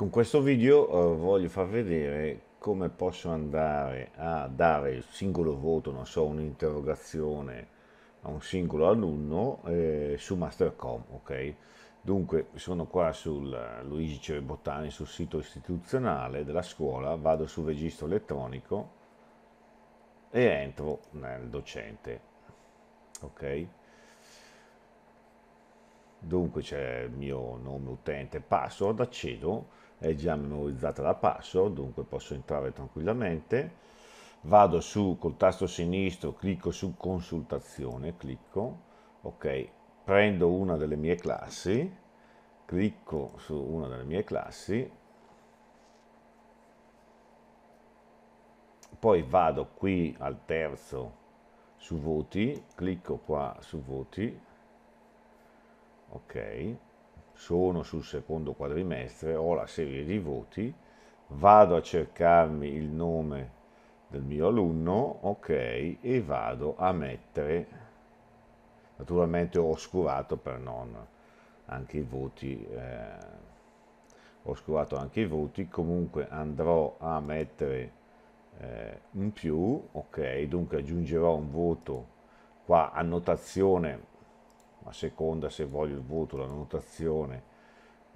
Con questo video eh, voglio far vedere come posso andare a dare il singolo voto, non so, un'interrogazione a un singolo alunno eh, su Mastercom, ok? Dunque sono qua sul eh, Luigi Cerebottani, sul sito istituzionale della scuola, vado sul registro elettronico e entro nel docente, ok? Dunque c'è il mio nome utente password, accedo, è già memorizzata la password, dunque posso entrare tranquillamente. Vado su col tasto sinistro, clicco su consultazione, clicco, ok, prendo una delle mie classi, clicco su una delle mie classi, poi vado qui al terzo su voti, clicco qua su voti, ok, sono sul secondo quadrimestre, ho la serie di voti, vado a cercarmi il nome del mio alunno, ok, e vado a mettere, naturalmente ho oscurato per non anche i voti, eh, ho oscurato anche i voti, comunque andrò a mettere eh, un più, ok, dunque aggiungerò un voto qua annotazione a seconda se voglio il voto, la notazione,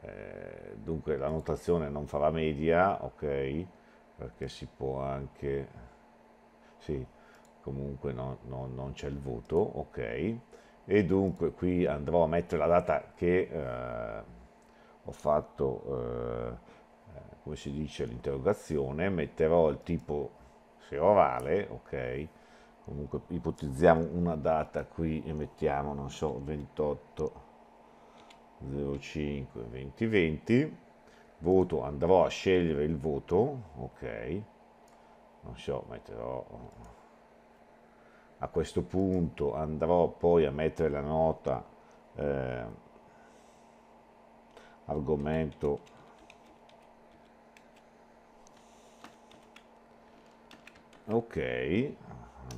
eh, dunque la notazione non fa la media, ok, perché si può anche, sì, comunque no, no, non c'è il voto, ok, e dunque qui andrò a mettere la data che eh, ho fatto, eh, come si dice, l'interrogazione, metterò il tipo se orale, ok, comunque ipotizziamo una data qui e mettiamo, non so, 28 2805 2020, voto, andrò a scegliere il voto, ok, non so, metterò, a questo punto andrò poi a mettere la nota eh, argomento ok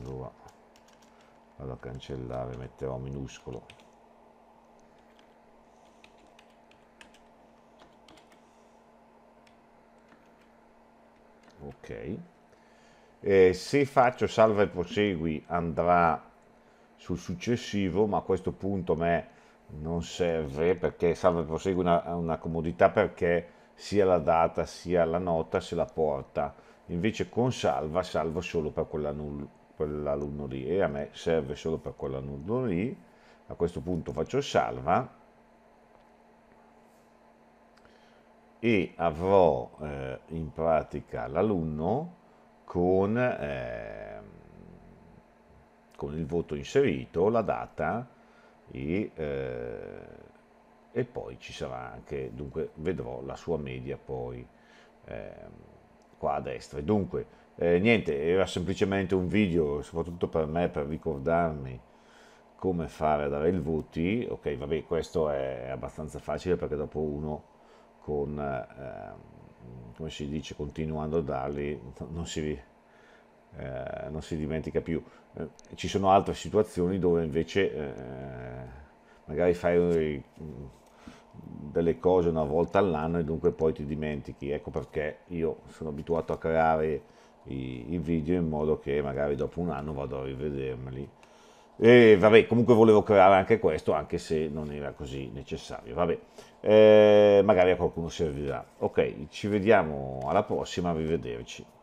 allora vado a cancellare metterò minuscolo ok eh, se faccio salva e prosegui andrà sul successivo ma a questo punto a me non serve perché salva e prosegue è una, una comodità perché sia la data sia la nota se la porta invece con salva salvo solo per quella null quell'alunno lì e a me serve solo per quell'alunno lì, a questo punto faccio salva e avrò eh, in pratica l'alunno con, eh, con, il voto inserito, la data e, eh, e, poi ci sarà anche, dunque vedrò la sua media poi ehm, qua a destra. Dunque, eh, niente, era semplicemente un video, soprattutto per me, per ricordarmi come fare a dare il VT. Ok, vabbè, questo è abbastanza facile perché dopo uno con, eh, come si dice, continuando a darli, non si, eh, non si dimentica più. Eh, ci sono altre situazioni dove invece eh, magari fai delle cose una volta all'anno e dunque poi ti dimentichi. Ecco perché io sono abituato a creare i, i video in modo che magari dopo un anno vado a rivedermeli. E vabbè, comunque volevo creare anche questo, anche se non era così necessario. Vabbè, eh, magari a qualcuno servirà. Ok, ci vediamo alla prossima, arrivederci.